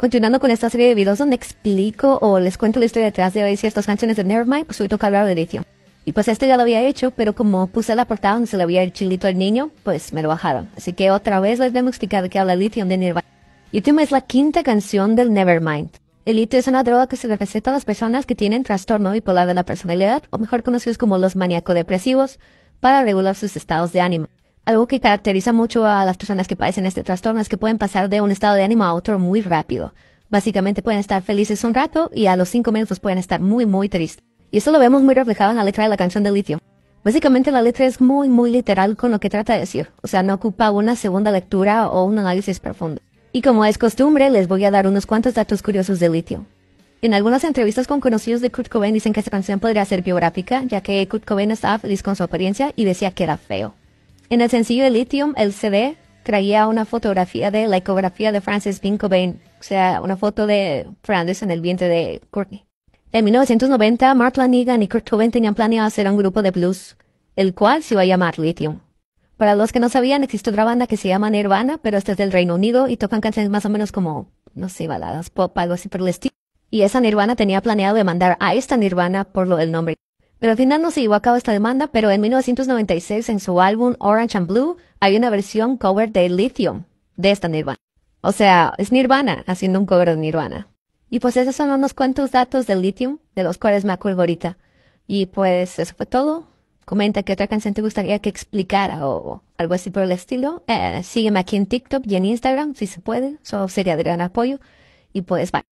Continuando con esta serie de videos donde explico o les cuento la historia detrás de hoy ciertas canciones de Nevermind, pues hoy toca hablar de Lithium. Y pues este ya lo había hecho, pero como puse la portada donde se le veía el chilito al niño, pues me lo bajaron. Así que otra vez les voy a explicar de qué habla Lithium de Y último es la quinta canción del Nevermind. El litio es una droga que se receta a las personas que tienen trastorno bipolar de la personalidad, o mejor conocidos como los maníaco-depresivos, para regular sus estados de ánimo. Algo que caracteriza mucho a las personas que padecen este trastorno es que pueden pasar de un estado de ánimo a otro muy rápido. Básicamente pueden estar felices un rato y a los cinco minutos pueden estar muy, muy tristes. Y eso lo vemos muy reflejado en la letra de la canción de Litio. Básicamente la letra es muy, muy literal con lo que trata de decir, o sea, no ocupa una segunda lectura o un análisis profundo. Y como es costumbre, les voy a dar unos cuantos datos curiosos de Litio. En algunas entrevistas con conocidos de Kurt Cobain dicen que esta canción podría ser biográfica, ya que Kurt Cobain estaba feliz con su apariencia y decía que era feo. En el sencillo de Lithium, el CD traía una fotografía de la ecografía de Francis Bean o sea, una foto de Francis en el vientre de Courtney. En 1990, Mark Lanigan y Kurt Cobain tenían planeado hacer un grupo de blues, el cual se iba a llamar Lithium. Para los que no sabían, existe otra banda que se llama Nirvana, pero esta es del Reino Unido y tocan canciones más o menos como, no sé, baladas pop, algo así por el estilo. Y esa Nirvana tenía planeado de mandar a esta Nirvana por lo del nombre. Pero al final no se llevó a cabo esta demanda, pero en 1996 en su álbum Orange and Blue hay una versión cover de Lithium de esta Nirvana. O sea, es Nirvana haciendo un cover de Nirvana. Y pues esos son unos cuantos datos de Lithium, de los cuales me acuerdo ahorita. Y pues eso fue todo. Comenta qué otra canción te gustaría que explicara o algo así por el estilo. Eh, sígueme aquí en TikTok y en Instagram si se puede. Eso sería de gran apoyo. Y pues, bye.